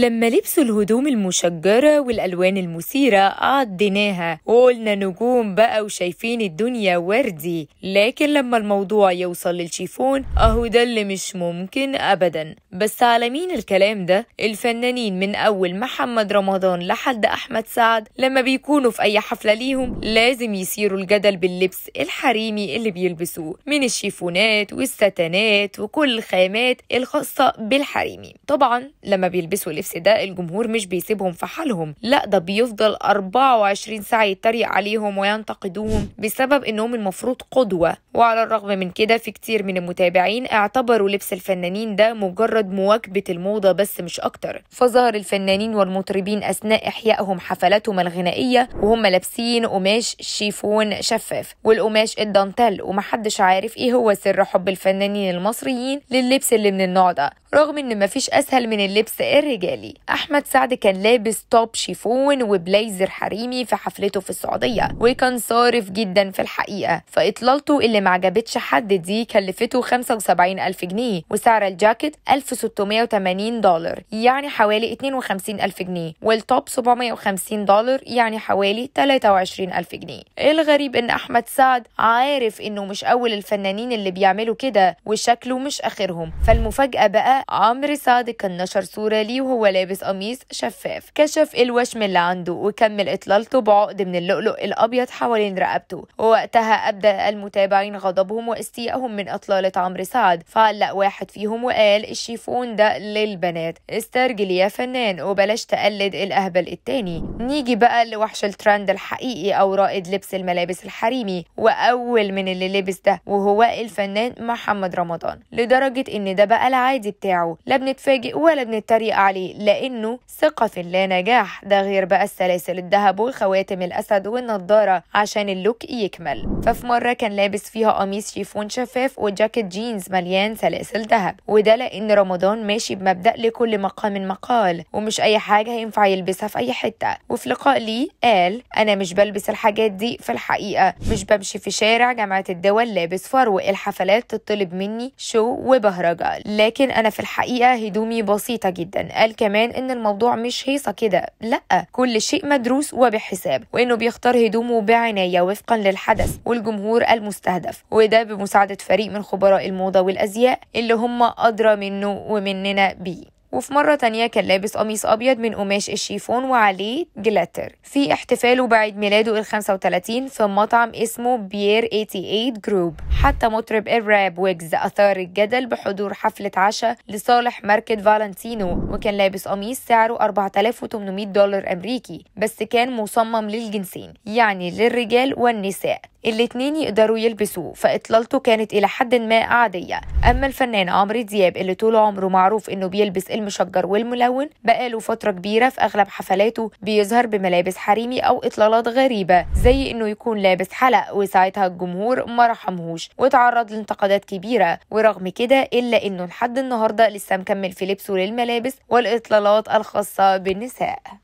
لما لبسوا الهدوم المشجرة والألوان المثيرة عديناها وقلنا نجوم بقى وشايفين الدنيا وردي لكن لما الموضوع يوصل للشيفون أهو ده اللي مش ممكن أبدا بس على مين الكلام ده؟ الفنانين من أول محمد رمضان لحد أحمد سعد لما بيكونوا في أي حفلة ليهم لازم يثيروا الجدل باللبس الحريمي اللي بيلبسوه من الشيفونات والستانات وكل الخامات الخاصة بالحريمي طبعا لما بيلبسوا لبس النفس ده الجمهور مش بيسيبهم في حالهم لا ده بيفضل 24 ساعة يتريق عليهم وينتقدوهم بسبب انهم المفروض قدوة وعلى الرغم من كده في كتير من المتابعين اعتبروا لبس الفنانين ده مجرد مواكبة الموضة بس مش اكتر فظهر الفنانين والمطربين اثناء احيائهم حفلاتهم الغنائية وهم لابسين قماش شيفون شفاف والقماش الدانتيل ومحدش عارف ايه هو سر حب الفنانين المصريين للبس اللي من النوع ده رغم ان مفيش اسهل من اللبس الرجال المجالي أحمد سعد كان لابس توب شيفون وبلايزر حريمي في حفلته في السعودية وكان صارف جدا في الحقيقة فإطلالته اللي ما عجبتش حد دي كلفته 75 ألف جنيه وسعر الجاكيت 1680 دولار يعني حوالي 52 ألف جنيه والتوب 750 دولار يعني حوالي 23 ألف جنيه الغريب إن أحمد سعد عارف إنه مش أول الفنانين اللي بيعملوا كده وشكله مش آخرهم فالمفاجأة بقى عمرو سعد كان نشر صورة ليه وهو وهو لابس قميص شفاف كشف الوشم اللي عنده وكمل إطلالته بعقد من اللؤلؤ الأبيض حوالين رقبته ووقتها ابدا المتابعين غضبهم واستيائهم من إطلالة عمرو سعد فعلق واحد فيهم وقال الشيفون ده للبنات استرجل يا فنان وبلاش تقلد الأهبل التاني نيجي بقى لوحش الترند الحقيقي أو رائد لبس الملابس الحريمي وأول من اللي لبس ده وهو الفنان محمد رمضان لدرجة إن ده بقى العادي بتاعه لا بنتفاجئ ولا بنتريق عليه لأنه ثقة في اللا نجاح ده غير بقى السلاسل الذهب وخواتم الأسد والنضارة عشان اللوك يكمل ففي مرة كان لابس فيها قميص شيفون شفاف وجاكيت جينز مليان سلاسل ذهب وده لأن رمضان ماشي بمبدأ لكل مقام مقال ومش أي حاجة ينفع يلبسها في أي حتة وفي لقاء لي قال أنا مش بلبس الحاجات دي في الحقيقة مش بمشي في شارع جامعة الدول لابس فرو الحفلات تطلب مني شو وبهرجة لكن أنا في الحقيقة هدومي بسيطة جدا قال كمان ان الموضوع مش هيصه كده لا كل شيء مدروس وبحساب وانه بيختار هدومه بعنايه وفقا للحدث والجمهور المستهدف وده بمساعده فريق من خبراء الموضه والازياء اللي هم ادرى منه ومننا بيه وفي مرة تانية كان لابس قميص أبيض من قماش الشيفون وعليه جلاتر في احتفاله بعيد ميلاده ال 35 في مطعم اسمه بير 88 جروب حتى مطرب الراب ويجز أثار الجدل بحضور حفلة عشاء لصالح ماركة فالنتينو وكان لابس قميص سعره 4800 دولار أمريكي بس كان مصمم للجنسين يعني للرجال والنساء الاتنين يقدروا يلبسوه فإطلالته كانت إلى حد ما عادية أما الفنان عمرو دياب اللي طول عمره معروف إنه بيلبس المشجر والملون بقاله فترة كبيرة في أغلب حفلاته بيظهر بملابس حريمي أو إطلالات غريبة زي إنه يكون لابس حلق وساعتها الجمهور مرحمهوش 2019 واتعرض لانتقادات كبيرة ورغم كده إلا إنه لحد النهاردة لسه مكمل في لبسه للملابس والإطلالات الخاصة بالنساء